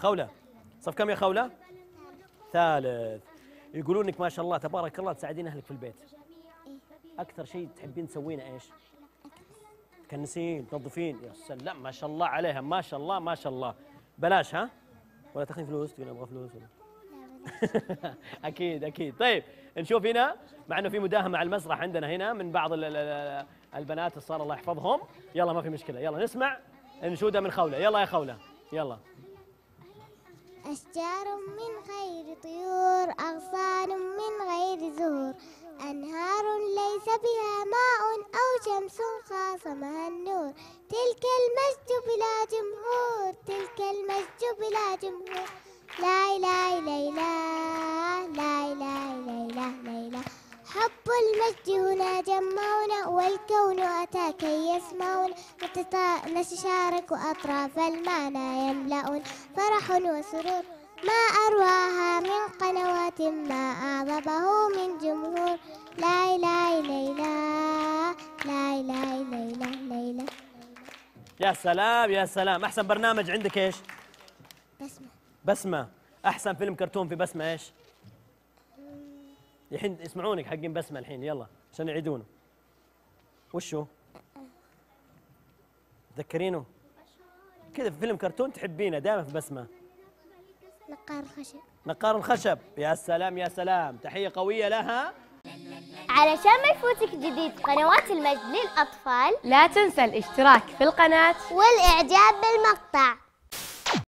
خولة صف كم يا خولة ثالث يقولون انك ما شاء الله تبارك الله تساعدين اهلك في البيت اكثر شيء تحبين تسوينه ايش تكنسين تنظفين يا سلام ما شاء الله عليها ما شاء الله ما شاء الله بلاش ها ولا تاخذين فلوس تقولين ابغى فلوس ولا. اكيد اكيد طيب نشوف هنا مع انه في مداهمه على المسرح عندنا هنا من بعض البنات صار الله يحفظهم يلا ما في مشكله يلا نسمع انشوده من خوله يلا يا خوله يلا أشجار من غير طيور أغصان من غير زهور أنهار ليس بها ماء أو شمس خاصمها النور تلك المجد بلا جمهور تلك المجد بلا جمهور لا إله إلا الله والمجد هنا جمعونا والكون أتى كي يسمعون نتشارك أطراف المعنى يملأون فرح وسرور ما أرواها من قنوات ما أعظمه من جمهور لا إله إلا الله لا إله إلا الله يا سلام يا سلام أحسن برنامج عندك إيش؟ بسمة بسمة أحسن فيلم كرتون في بسمة إيش؟ الحين يسمعونك حقين بسمه الحين يلا عشان يعيدونه وشو؟ تذكرينه؟ كذا في فيلم كرتون تحبينه دائما في بسمه نقار الخشب نقار الخشب يا سلام يا سلام تحيه قويه لها علشان ما يفوتك جديد قنوات المجد للأطفال لا تنسى الاشتراك في القناة والإعجاب بالمقطع